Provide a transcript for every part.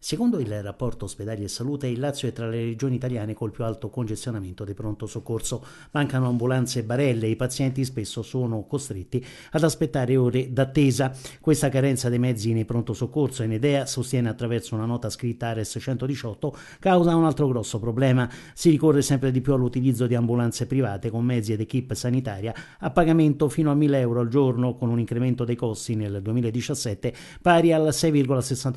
Secondo il rapporto Ospedali e Salute, il Lazio è tra le regioni italiane col più alto congestionamento di pronto soccorso. Mancano ambulanze e barelle e i pazienti spesso sono costretti ad aspettare ore d'attesa. Questa carenza dei mezzi nei pronto soccorso, Enedea sostiene attraverso una nota scritta Ares 118, causa un altro grosso problema. Si ricorre sempre di più all'utilizzo di ambulanze private con mezzi ed equip sanitaria a pagamento fino a 1000 euro al giorno, con un incremento dei costi nel 2017 pari al 6,64%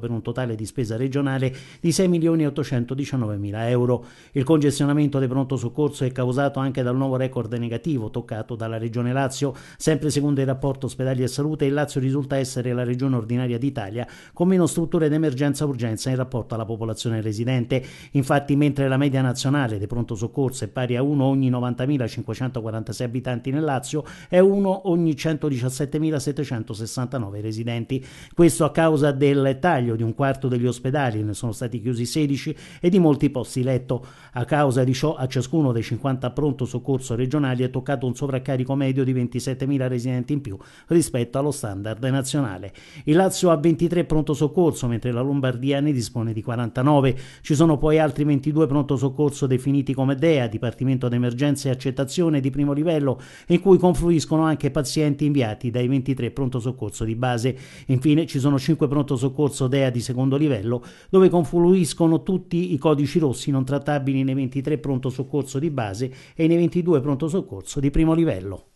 per un totale totale di spesa regionale di 6.819.000 euro. Il congestionamento del pronto soccorso è causato anche dal nuovo record negativo toccato dalla Regione Lazio. Sempre secondo il rapporto ospedali e salute, il Lazio risulta essere la regione ordinaria d'Italia con meno strutture d'emergenza-urgenza in rapporto alla popolazione residente. Infatti, mentre la media nazionale del pronto soccorso è pari a 1 ogni 90.546 abitanti nel Lazio, è 1 ogni 117.769 residenti. Questo a causa del taglio di un quarto degli ospedali, ne sono stati chiusi 16 e di molti posti letto. A causa di ciò a ciascuno dei 50 pronto soccorso regionali è toccato un sovraccarico medio di 27.000 residenti in più rispetto allo standard nazionale. Il Lazio ha 23 pronto soccorso, mentre la Lombardia ne dispone di 49. Ci sono poi altri 22 pronto soccorso definiti come DEA, Dipartimento d'Emergenza e Accettazione di primo livello, in cui confluiscono anche pazienti inviati dai 23 pronto soccorso di base. Infine ci sono 5 pronto soccorso DEA di secondo secondo livello, dove confluiscono tutti i codici rossi non trattabili nei 23 pronto soccorso di base e nei 22 pronto soccorso di primo livello.